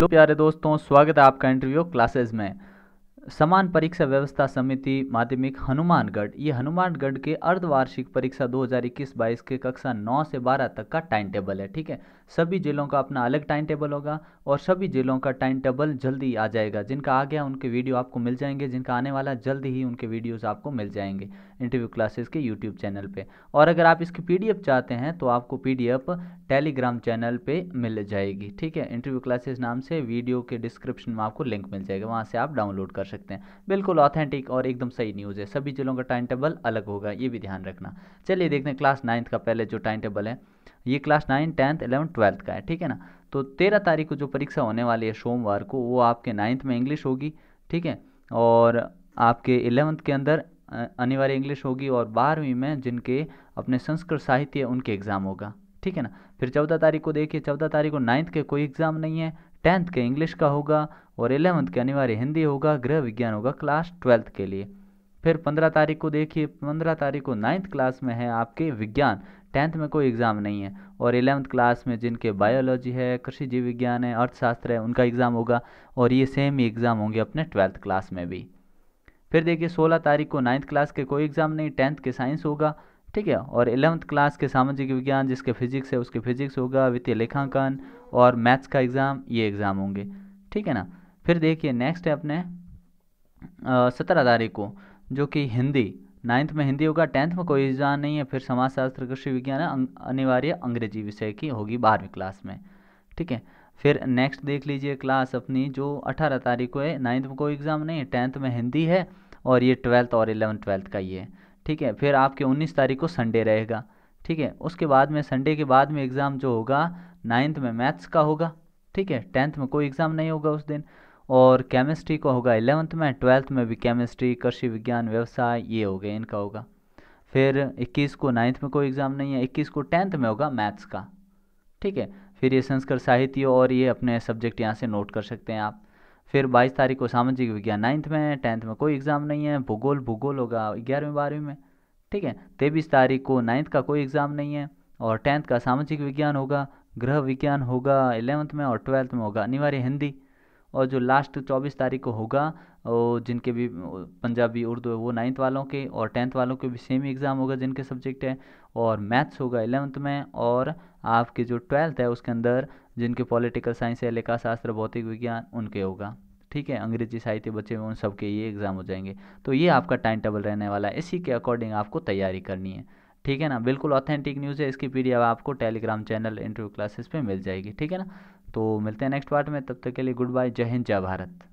तो प्यारे दोस्तों स्वागत है आपका इंटरव्यू क्लासेस में समान परीक्षा व्यवस्था समिति माध्यमिक हनुमानगढ़ ये हनुमानगढ़ के अर्धवार्षिक परीक्षा 2021-22 के कक्षा 9 से 12 तक का टाइम टेबल है ठीक है सभी जिलों का अपना अलग टाइम टेबल होगा और सभी जिलों का टाइम टेबल जल्दी आ जाएगा जिनका आ गया उनके वीडियो आपको मिल जाएंगे जिनका आने वाला जल्द ही उनके वीडियोज़ आपको मिल जाएंगे इंटरव्यू क्लासेस के यूट्यूब चैनल पर और अगर आप इसकी पी चाहते हैं तो आपको पी टेलीग्राम चैनल पर मिल जाएगी ठीक है इंटरव्यू क्लासेस नाम से वीडियो के डिस्क्रिप्शन में आपको लिंक मिल जाएगा वहाँ से आप डाउनलोड कर सकते सकते हैं बिल्कुल ऑथेंटिक और एकदम सही न्यूज़ है सभी जिलों का टाइम टेबल अलग होगा ये भी ध्यान रखना चलिए देखते हैं क्लास नाइन्थ का पहले जो टाइम टेबल है ये class nine tenth eleven twelfth का है ठीक है ना तो तेरह तारीख को जो परीक्षा होने वाली है सोमवार को वो आपके नाइन्थ में इंग्लिश होगी ठीक है और आपके इलेवंथ के अंदर अनिवार्य इंग्लिश होगी और बारहवीं में जिनके अपने संस्कृत साहित्य उनके एग्ज़ाम होगा ठीक है ना फिर चौदह तारीख को देखिए चौदह तारीख को नाइन्थ के कोई एग्ज़ाम नहीं है टेंथ के इंग्लिश का होगा और एलेवंथ के अनिवार्य हिंदी होगा गृह विज्ञान होगा क्लास ट्वेल्थ के लिए फिर पंद्रह तारीख को देखिए पंद्रह तारीख को नाइन्थ क्लास में है आपके विज्ञान टेंथ में कोई एग्ज़ाम नहीं है और एलेवंथ क्लास में जिनके बायोलॉजी है कृषि जीव विज्ञान है अर्थशास्त्र है उनका एग्ज़ाम होगा और ये सेम ही एग्ज़ाम होंगे अपने ट्वेल्थ क्लास में भी फिर देखिए सोलह तारीख को नाइन्थ क्लास के कोई एग्ज़ाम नहीं टेंथ के साइंस होगा ठीक है और एलेवंथ क्लास के सामाजिक विज्ञान जिसके फिजिक्स है उसके फिजिक्स होगा वित्तीय लेखांकन और मैथ्स का एग्ज़ाम ये एग्ज़ाम होंगे ठीक है ना फिर देखिए नेक्स्ट है अपने सत्रह तारीख को जो कि हिंदी नाइन्थ में हिंदी होगा टेंथ में कोई एग्जाम नहीं है फिर समाजशास्त्र कृषि विज्ञान अं, अनिवार्य अंग्रेजी विषय की होगी बारहवीं क्लास में ठीक है फिर नेक्स्ट देख लीजिए क्लास अपनी जो अठारह तारीख को है नाइन्थ में कोई एग्ज़ाम नहीं है टेंथ में हिंदी है और ये ट्वेल्थ और इलेवन ट्वेल्थ का ये है ठीक है फिर आपके उन्नीस तारीख को संडे रहेगा ठीक है उसके बाद में संडे के बाद में एग्ज़ाम जो होगा नाइन्थ में मैथ्स का होगा ठीक है टेंथ में कोई एग्ज़ाम नहीं होगा उस दिन और केमिस्ट्री का होगा एलेवंथ में ट्वेल्थ में भी केमिस्ट्री कृषि विज्ञान व्यवसाय ये हो गए इनका होगा फिर 21 को नाइन्थ में कोई एग्ज़ाम नहीं है 21 को टेंथ में होगा मैथ्स का ठीक है फिर ये संस्कृत साहित्य और ये अपने सब्जेक्ट यहाँ से नोट कर सकते हैं आप फिर बाईस तारीख को सामाजिक विज्ञान नाइन्थ में टेंथ में कोई एग्ज़ाम नहीं है भूगोल भूगोल होगा ग्यारहवीं बारहवीं में ठीक है तेईस तारीख को नाइन्थ का कोई एग्ज़ाम नहीं है और टेंथ का सामाजिक विज्ञान होगा गृह विज्ञान होगा इलेवंथ में और ट्वेल्थ में होगा अनिवार्य हिंदी और जो लास्ट चौबीस तारीख को होगा वो जिनके भी पंजाबी उर्दू है वो नाइन्थ वालों के और टेंथ वालों के भी सेम एग्ज़ाम होगा जिनके सब्जेक्ट है और मैथ्स होगा एलेवंथ में और आपके जो ट्वेल्थ है उसके अंदर जिनके पॉलिटिकल साइंस है लेखा शास्त्र भौतिक विज्ञान उनके होगा ठीक है अंग्रेजी साहित्य बच्चे में उन सब के ये एग्ज़ाम हो जाएंगे तो ये आपका टाइम टेबल रहने वाला है इसी के अकॉर्डिंग आपको तैयारी करनी है ठीक है ना बिल्कुल ऑथेंटिक न्यूज़ है इसकी पीडीएफ आपको टेलीग्राम चैनल इंटरव्यू क्लासेस पे मिल जाएगी ठीक है ना तो मिलते हैं नेक्स्ट पार्ट में तब तक के लिए गुड बाय जय हिंद जय भारत